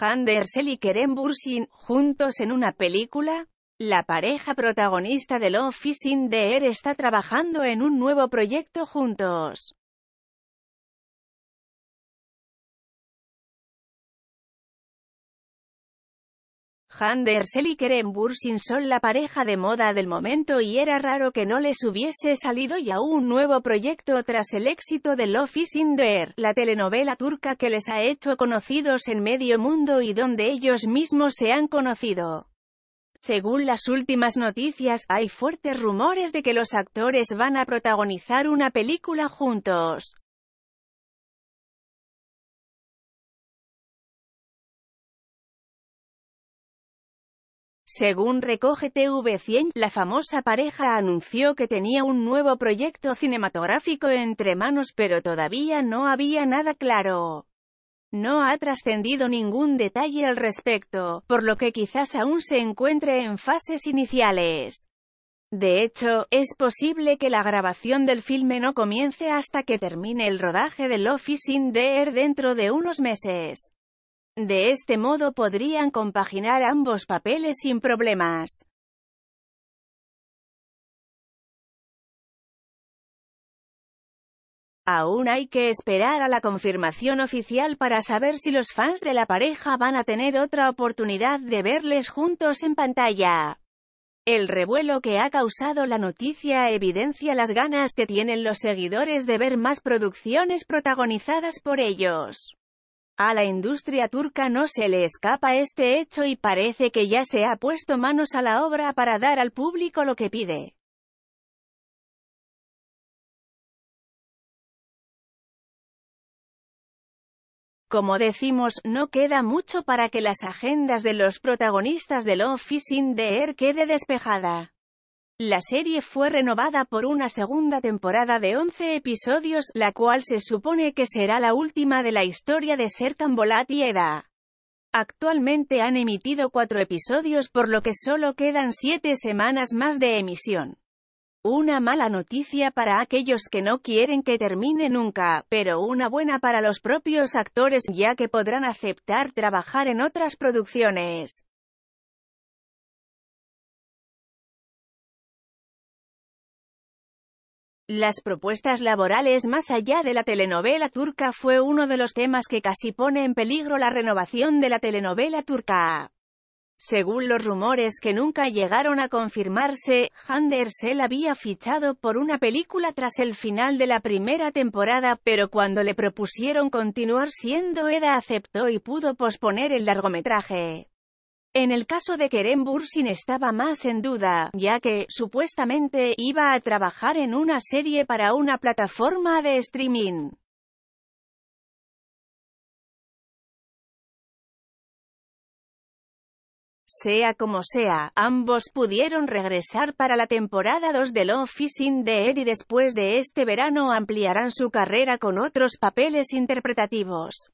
Hander y Bursin, juntos en una película? La pareja protagonista de Love is in está trabajando en un nuevo proyecto juntos. Hander y Bursin son la pareja de moda del momento y era raro que no les hubiese salido ya un nuevo proyecto tras el éxito de Love is in the Air, la telenovela turca que les ha hecho conocidos en medio mundo y donde ellos mismos se han conocido. Según las últimas noticias, hay fuertes rumores de que los actores van a protagonizar una película juntos. Según recoge TV100, la famosa pareja anunció que tenía un nuevo proyecto cinematográfico entre manos pero todavía no había nada claro. No ha trascendido ningún detalle al respecto, por lo que quizás aún se encuentre en fases iniciales. De hecho, es posible que la grabación del filme no comience hasta que termine el rodaje de Office in the dentro de unos meses. De este modo podrían compaginar ambos papeles sin problemas. Aún hay que esperar a la confirmación oficial para saber si los fans de la pareja van a tener otra oportunidad de verles juntos en pantalla. El revuelo que ha causado la noticia evidencia las ganas que tienen los seguidores de ver más producciones protagonizadas por ellos. A la industria turca no se le escapa este hecho y parece que ya se ha puesto manos a la obra para dar al público lo que pide. Como decimos, no queda mucho para que las agendas de los protagonistas del Office in the Air quede despejada. La serie fue renovada por una segunda temporada de 11 episodios, la cual se supone que será la última de la historia de ser y Eda. Actualmente han emitido cuatro episodios por lo que solo quedan siete semanas más de emisión. Una mala noticia para aquellos que no quieren que termine nunca, pero una buena para los propios actores ya que podrán aceptar trabajar en otras producciones. Las propuestas laborales más allá de la telenovela turca fue uno de los temas que casi pone en peligro la renovación de la telenovela turca. Según los rumores que nunca llegaron a confirmarse, Handersell había fichado por una película tras el final de la primera temporada, pero cuando le propusieron continuar siendo Eda aceptó y pudo posponer el largometraje. En el caso de Kerem Bursin estaba más en duda, ya que, supuestamente, iba a trabajar en una serie para una plataforma de streaming. Sea como sea, ambos pudieron regresar para la temporada 2 de Love in the Air y después de este verano ampliarán su carrera con otros papeles interpretativos.